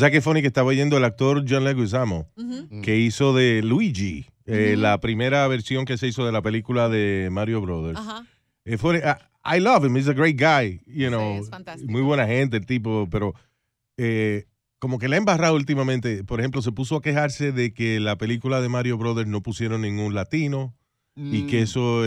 sea, que funny que estaba oyendo el actor John Leguizamo, que hizo de Luigi, eh, la primera versión que se hizo de la película de Mario Brothers. Ajá. Eh, I, love him, he's a great guy, you know. Muy buena gente el tipo, pero eh, como que le ha embarrado últimamente. Por ejemplo, se puso a quejarse de que la película de Mario Brothers no pusieron ningún latino y que mm. eso...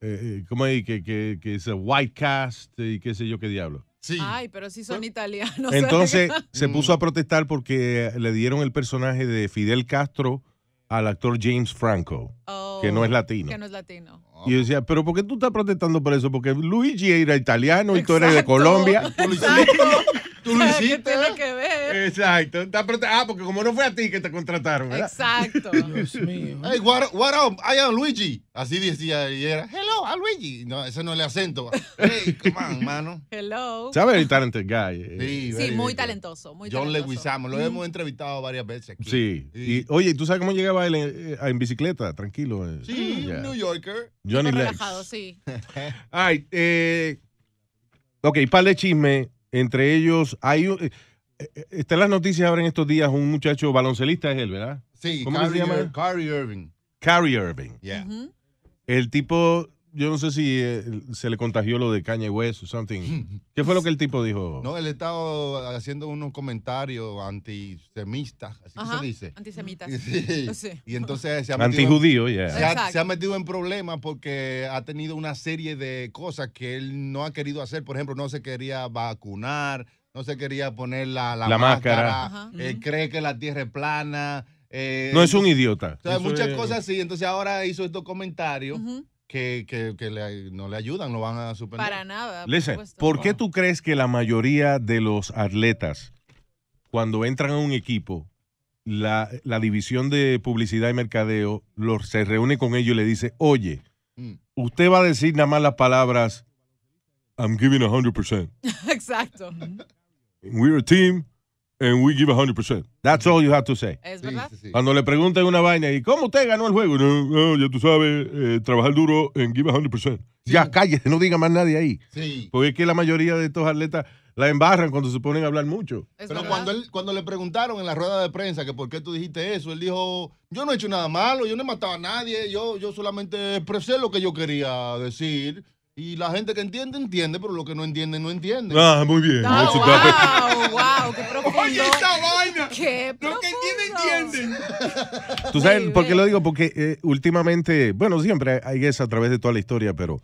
Eh, eh, ¿cómo es? Que, que, que es white cast y qué sé yo qué diablo. Sí. Ay, pero sí son italianos. Entonces se puso a mm. protestar porque le dieron el personaje de Fidel Castro al actor James Franco, que no es oh, latino. Que no es latino. Y yo decía, pero ¿por qué tú estás protestando por eso? Porque Luigi era italiano y tú eres de Colombia. Tú lo hiciste. que Exacto. Ah, porque como no fue a ti que te contrataron, Exacto. Dios mío. Hey, what, up? I am Luigi. Así decía y era, hello, a Luigi. No, ese no es el acento. Hey, come on, mano. Hello. ¿Sabes el talented guy? Eh. Sí, sí muy talentoso. Muy John talentoso. Lo mm. hemos entrevistado varias veces aquí. Sí. Y, oye, ¿tú sabes cómo llegaba él eh, eh, en, bicicleta? Tranquilo. Sí, New Yorker. Johnny Legs. relajado, sí. ay eh... Ok, para el chisme entre ellos, hay eh, eh, Están está las noticias ahora en estos días un muchacho baloncelista, es él, ¿verdad? Sí, ¿Cómo se llama? Carrie Irving. Carrie Irving. El tipo yo no sé si eh, se le contagió lo de y hueso o something. ¿Qué fue lo que el tipo dijo? No, él estaba haciendo unos comentarios antisemistas, así se dice. Antisemitas. Sí. Y entonces se ha metido. ya. Se, ha metido en problemas porque ha tenido una serie de cosas que él no ha querido hacer. Por ejemplo, no se quería vacunar, no se quería poner la, máscara, él eh, cree que la tierra es plana. Eh, no es un idiota. O muchas cosas así. Entonces ahora hizo estos comentarios que, que, que no le ayudan, no van a superar Para nada. por, qué tú crees que la mayoría de los atletas, cuando entran a un equipo, la, división de publicidad y mercadeo los se reúne con ellos y le dice, oye, mm. usted va a decir nada más las palabras, I'm giving 100%. Exacto. We're a team, And we give 100%. That's all you have to say. ¿Es verdad? Cuando le pregunten una vaina, ¿y cómo usted ganó el juego? No, ya tú sabes, eh, trabajar duro en give 100%. Ya cállese, no diga más nadie ahí. Sí. Porque es que la mayoría de estos atletas la embarran cuando se ponen a hablar mucho. Pero cuando, cuando le preguntaron en la rueda de prensa que por qué tú dijiste eso, él dijo, yo no he hecho nada malo, yo no he matado a nadie, yo, yo solamente expresé lo que yo quería decir y la gente que entiende, entiende, pero lo que no entiende, no entiende. Ah, muy bien. Ah, wow, wow, qué profundo. Oye, esta vaina. Qué profundo. Lo que entiende, entiende. ¿Tú sabes por qué lo digo? Porque eh, últimamente, bueno, siempre hay esa a través de toda la historia, pero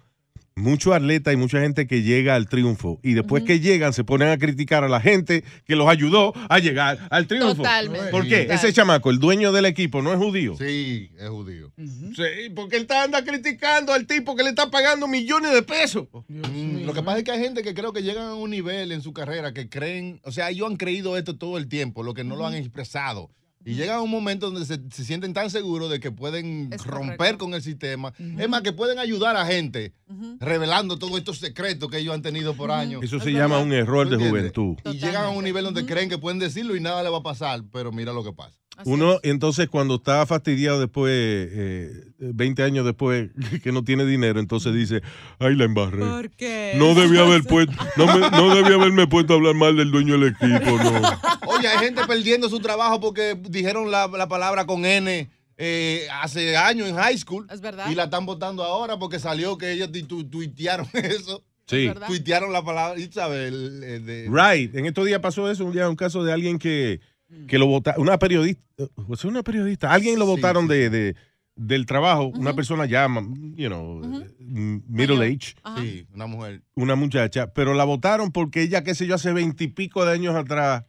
mucho atleta y mucha gente que llega al triunfo y después que llegan se ponen a criticar a la gente que los ayudó a llegar al triunfo. Totalmente. ¿Por qué? Ese chamaco, el dueño del equipo, no es judío. Sí, es judío. Sí, porque él está anda criticando al tipo que le está pagando millones de pesos. Oh, mm, lo que pasa es que hay gente que creo que llegan a un nivel en su carrera que creen, o sea, ellos han creído esto todo el tiempo, lo que no lo han expresado. Y llega un momento donde se, sienten tan seguros de que pueden romper con el sistema. Es más, que pueden ayudar a gente revelando todos estos secretos que ellos han tenido por años. Eso se llama un error de juventud. Y llegan a un nivel donde creen que pueden decirlo y nada le va a pasar, pero mira lo que pasa. Uno, entonces, cuando está fastidiado después, 20 eh, años después, que no tiene dinero, entonces dice, ay, la embarré. ¿Por qué? No debía haber haberme puesto a hablar mal del dueño del equipo, no. Oye, hay gente perdiendo su trabajo porque dijeron la, palabra con N. Eh, hace años en high school. Es verdad. Y la están votando ahora porque salió que ellos tuitearon eso. Sí. tuitearon la palabra, Isabel. Eh, right. En estos días pasó eso, un día un caso de alguien que Mm. que lo votaron, una periodista, eh, una periodista, alguien lo votaron de, de, del trabajo, una persona ya, you know, eh, middle age. Sí, una mujer. Una muchacha, pero la votaron porque ella, qué sé yo, hace veintipico de años atrás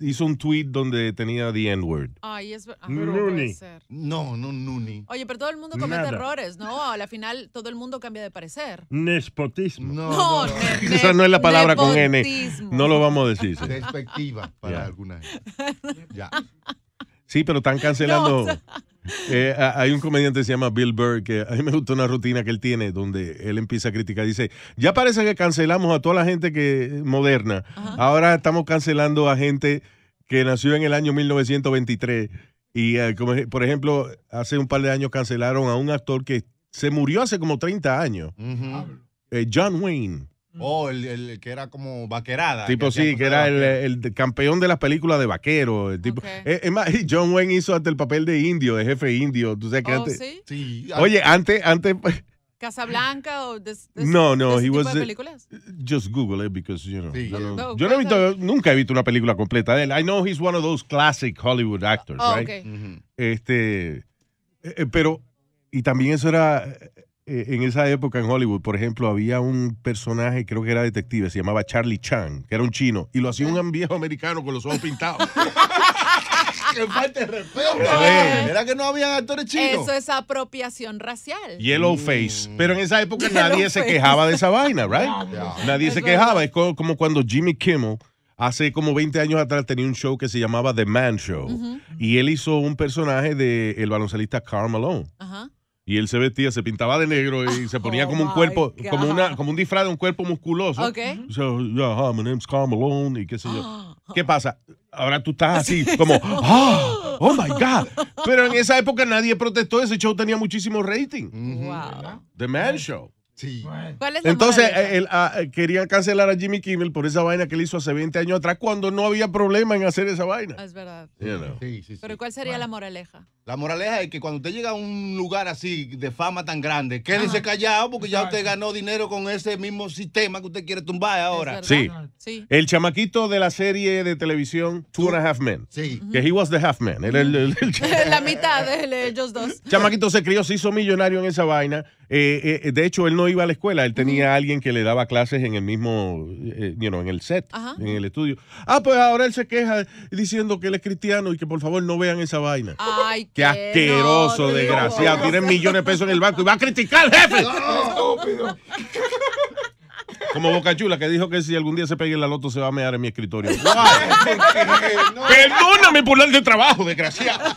hizo un tweet donde tenía the N-word. Ay, ah, No, no, Nuni. Oye, pero todo el mundo comete errores, ¿no? Al final todo el mundo cambia de parecer. Nespotismo. No, no, Esa no es la palabra con N. No lo vamos a decir. Despectiva para alguna Ya. Sí, pero están cancelando. Eh, hay un comediante que se llama Bill Burr que a mí me gusta una rutina que él tiene donde él empieza a criticar. Dice, ya parece que cancelamos a toda la gente que moderna. Ahora estamos cancelando a gente que nació en el año 1923. Y eh, por ejemplo, hace un par de años cancelaron a un actor que se murió hace como 30 años. Eh, John Wayne. Oh, el, el, que era como vaquerada. Tipo, sí, que era el, el, campeón de las películas de vaquero. El tipo. Es, más, John Wayne hizo hasta el papel de indio, de jefe indio. ¿Tú sabes que oh, antes, ¿sí? Oye, antes, antes. Pues, Casablanca o de, no no he was de películas? just Google it because you know yo no he visto, nunca he visto una película completa de él I know he's one of those classic Hollywood actors oh, right este eh, eh, pero y también eso era eh, en esa época en Hollywood, por ejemplo, había un personaje, creo que era detective, se llamaba Charlie Chan, que era un chino, y lo hacía un viejo americano con los ojos pintados. ¡Qué falta de respeto! Era que no había actores chinos. Eso es apropiación racial. Yellow face. Mm. Pero en esa época nadie se quejaba de esa vaina, ¿right? Nadie se quejaba. Es como cuando Jimmy Kimmel hace como 20 años atrás tenía un show que se llamaba The Man Show. Y él hizo un personaje del de baloncelista Carl Malone. Ajá y él se vestía, se pintaba de negro y se ponía oh como un cuerpo, como una, como un disfraz de un cuerpo musculoso. Okay. So, my name's Carl Malone y qué sé yo. ¿Qué pasa? Ahora tú estás así, como, oh, oh my God. Pero en esa época nadie protestó, ese show tenía muchísimo rating. Wow. The Man Show. Sí. Entonces, él, ah, eh, cancelar a Jimmy Kimmel por esa vaina que él hizo hace 20 años atrás, cuando no había problema en hacer esa vaina. Es verdad. sí, sí, sí. Pero ¿cuál sería la moraleja? La moraleja es que cuando usted llega a un lugar así de fama tan grande, quédese callado porque ya usted ganó dinero con ese mismo sistema que usted quiere tumbar ahora. Sí. El chamaquito de la serie de televisión Two and a Half Men. Sí. Que he was the half man. la mitad de ellos dos. Chamaquito se crió, se hizo millonario en esa vaina. Eh, eh, de hecho, él no iba a la escuela. Él tenía a alguien que le daba clases en el mismo, eh, en el set, en el estudio. Ah, pues ahora él se queja diciendo que él es cristiano y que por favor no vean esa vaina. Ay, Qué eh, asqueroso, desgraciado. Tienen millones de pesos en el banco y va a criticar al jefe. estúpido. Como Bocachula que dijo que si algún día se pegue la loto se va a mear en mi escritorio. Perdóname por el de trabajo, desgraciado.